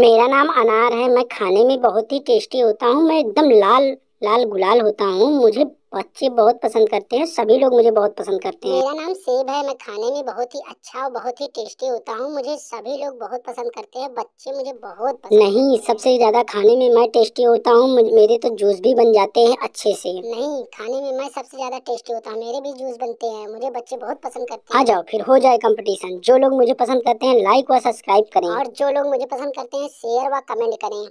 मेरा नाम अनार है मैं खाने में बहुत ही टेस्टी होता हूँ मैं एकदम लाल लाल गुलाल होता हूँ मुझे बच्चे बहुत पसंद करते हैं सभी लोग मुझे बहुत पसंद करते हैं मेरा नाम सेब है मैं खाने में बहुत ही अच्छा और बहुत ही टेस्टी होता हूँ मुझे सभी लोग बहुत पसंद करते हैं बच्चे मुझे बहुत पसंद नहीं सबसे ज्यादा खाने में मैं टेस्टी होता हूँ मेरे तो जूस भी बन जाते हैं अच्छे से नहीं खाने में मैं सबसे ज्यादा टेस्टी होता हूँ मेरे भी जूस बनते हैं मुझे बच्चे बहुत पसंद करते हैं आ जाओ फिर हो जाए कॉम्पिटिशन जो लोग मुझे पसंद करते हैं लाइक व सब्सक्राइब करें और जो लोग मुझे पसंद करते हैं शेयर व कमेंट करें